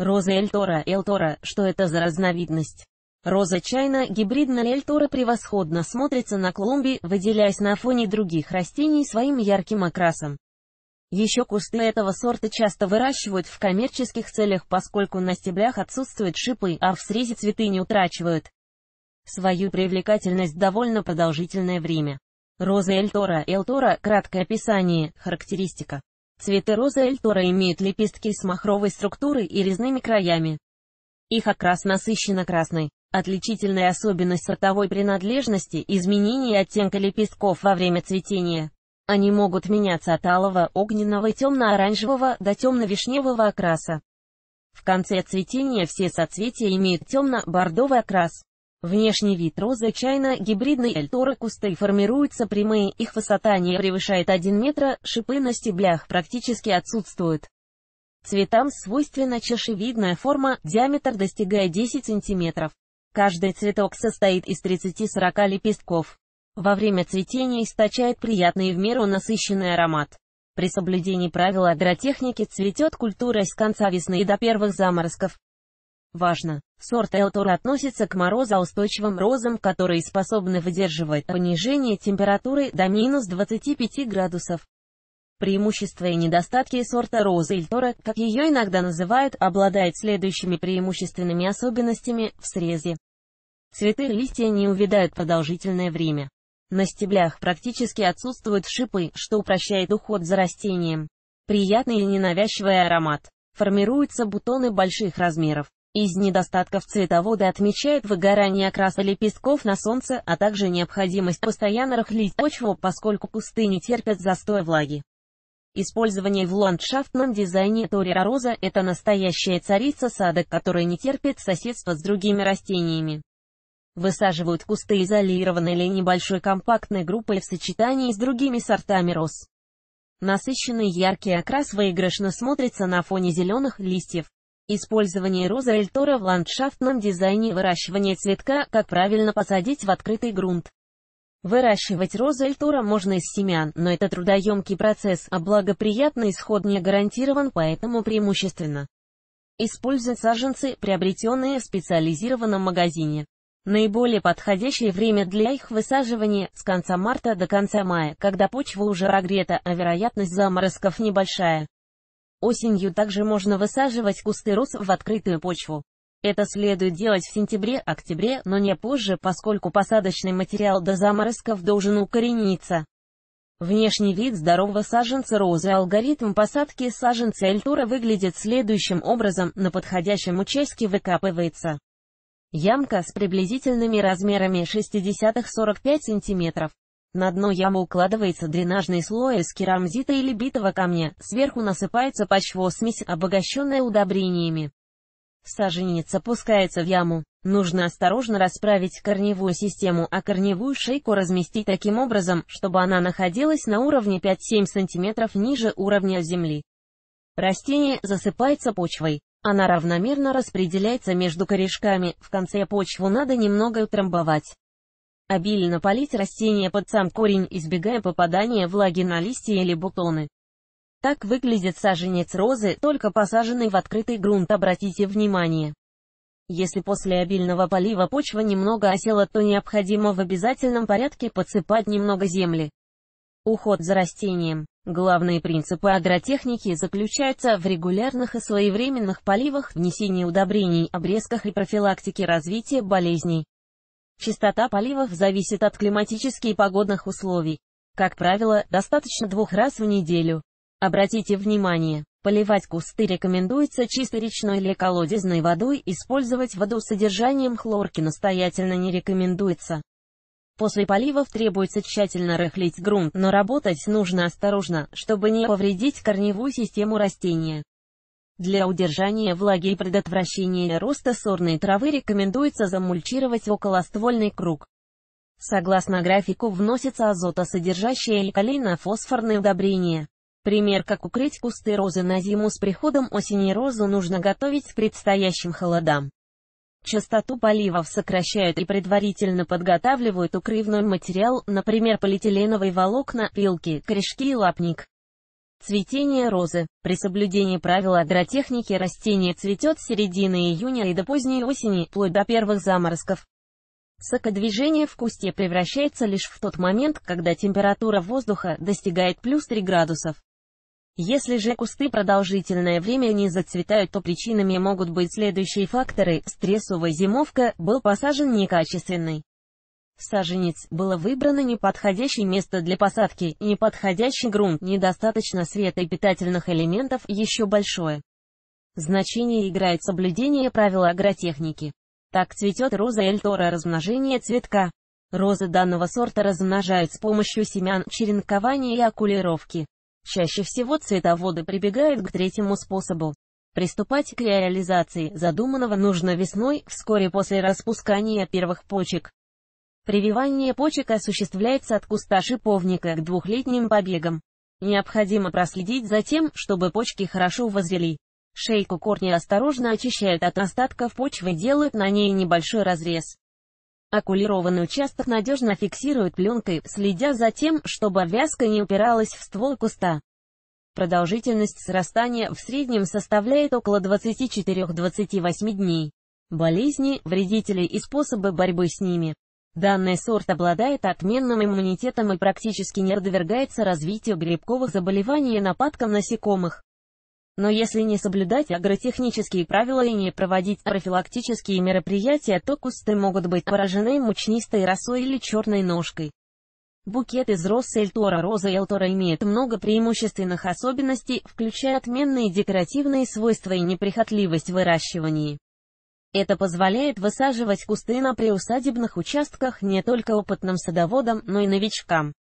Роза Эльтора Эльтора, что это за разновидность? Роза чайна гибридная Эльтора превосходно смотрится на клумбе, выделяясь на фоне других растений своим ярким окрасом. Еще кусты этого сорта часто выращивают в коммерческих целях, поскольку на стеблях отсутствуют шипы, а в срезе цветы не утрачивают свою привлекательность довольно продолжительное время. Роза Эльтора Эльтора, краткое описание, характеристика. Цветы розы Эльтора имеют лепестки с махровой структурой и резными краями. Их окрас насыщенно красный. Отличительная особенность сортовой принадлежности – изменение оттенка лепестков во время цветения. Они могут меняться от алого, огненного и темно-оранжевого до темно-вишневого окраса. В конце цветения все соцветия имеют темно-бордовый окрас. Внешний вид розы чайно гибридной эльтора кусты формируются прямые, их высота не превышает 1 метра, шипы на стеблях практически отсутствуют. Цветам свойственна чашевидная форма, диаметр достигая 10 сантиметров. Каждый цветок состоит из 30-40 лепестков. Во время цветения источает приятный в меру насыщенный аромат. При соблюдении правил агротехники цветет культура с конца весны и до первых заморозков. Важно, сорт Элтора относится к морозоустойчивым розам, которые способны выдерживать понижение температуры до минус 25 градусов. Преимущества и недостатки сорта розы Эльтора, как ее иногда называют, обладает следующими преимущественными особенностями в срезе. Цветы и листья не увядают продолжительное время. На стеблях практически отсутствуют шипы, что упрощает уход за растением. Приятный и ненавязчивый аромат. Формируются бутоны больших размеров. Из недостатков цветоводы отмечают выгорание окраса лепестков на солнце, а также необходимость постоянно рыхлить почву, поскольку кусты не терпят застоя влаги. Использование в ландшафтном дизайне Торера роза – это настоящая царица сада, которая не терпит соседства с другими растениями. Высаживают кусты изолированной или небольшой компактной группой в сочетании с другими сортами роз. Насыщенный яркий окрас выигрышно смотрится на фоне зеленых листьев. Использование розы Эльтора в ландшафтном дизайне выращивание цветка, как правильно посадить в открытый грунт. Выращивать розы Эльтора можно из семян, но это трудоемкий процесс, а благоприятный исход не гарантирован, поэтому преимущественно используют саженцы, приобретенные в специализированном магазине. Наиболее подходящее время для их высаживания – с конца марта до конца мая, когда почва уже прогрета, а вероятность заморозков небольшая. Осенью также можно высаживать кусты роз в открытую почву. Это следует делать в сентябре-октябре, но не позже, поскольку посадочный материал до заморозков должен укорениться. Внешний вид здорового саженца розы Алгоритм посадки саженца эльтура выглядит следующим образом, на подходящем участке выкапывается ямка с приблизительными размерами 60-45 см. На дно ямы укладывается дренажный слой из керамзита или битого камня, сверху насыпается почвосмесь, обогащенная удобрениями. Саженец опускается в яму. Нужно осторожно расправить корневую систему, а корневую шейку разместить таким образом, чтобы она находилась на уровне 5-7 см ниже уровня земли. Растение засыпается почвой. Она равномерно распределяется между корешками, в конце почву надо немного утрамбовать. Обильно полить растение под сам корень, избегая попадания влаги на листья или бутоны. Так выглядит саженец розы, только посаженный в открытый грунт, обратите внимание. Если после обильного полива почва немного осела, то необходимо в обязательном порядке подсыпать немного земли. Уход за растением. Главные принципы агротехники заключаются в регулярных и своевременных поливах, внесении удобрений, обрезках и профилактике развития болезней. Частота поливов зависит от климатических и погодных условий. Как правило, достаточно двух раз в неделю. Обратите внимание, поливать кусты рекомендуется чисто речной или колодезной водой, использовать воду с содержанием хлорки настоятельно не рекомендуется. После поливов требуется тщательно рыхлить грунт, но работать нужно осторожно, чтобы не повредить корневую систему растения. Для удержания влаги и предотвращения роста сорной травы рекомендуется замульчировать околоствольный круг. Согласно графику вносится азотосодержащее алкалийно фосфорные удобрения. Пример как укрыть кусты розы на зиму с приходом осени розу нужно готовить к предстоящим холодам. Частоту поливов сокращают и предварительно подготавливают укрывной материал, например полиэтиленовые волокна, пилки, корешки и лапник. Цветение розы. При соблюдении правил агротехники растение цветет с середины июня и до поздней осени, вплоть до первых заморозков. Сокодвижение в кусте превращается лишь в тот момент, когда температура воздуха достигает плюс 3 градусов. Если же кусты продолжительное время не зацветают, то причинами могут быть следующие факторы – стрессовая зимовка, был посажен некачественный саженец, было выбрано неподходящее место для посадки, неподходящий грунт, недостаточно света и питательных элементов, еще большое. Значение играет соблюдение правил агротехники. Так цветет роза Эльтора Тора размножение цветка. Розы данного сорта размножают с помощью семян, черенкования и окулировки. Чаще всего цветоводы прибегают к третьему способу. Приступать к реализации задуманного нужно весной, вскоре после распускания первых почек. Прививание почек осуществляется от куста шиповника к двухлетним побегам. Необходимо проследить за тем, чтобы почки хорошо возрели. Шейку корня осторожно очищают от остатков почвы и делают на ней небольшой разрез. Окулированный участок надежно фиксируют пленкой, следя за тем, чтобы обвязка не упиралась в ствол куста. Продолжительность срастания в среднем составляет около 24-28 дней. Болезни, вредители и способы борьбы с ними. Данный сорт обладает отменным иммунитетом и практически не подвергается развитию грибковых заболеваний и нападкам насекомых. Но если не соблюдать агротехнические правила и не проводить профилактические мероприятия, то кусты могут быть поражены мучнистой росой или черной ножкой. Букет из роз Эльтора Роза Эльтора имеет много преимущественных особенностей, включая отменные декоративные свойства и неприхотливость в выращивании. Это позволяет высаживать кусты на приусадебных участках не только опытным садоводам, но и новичкам.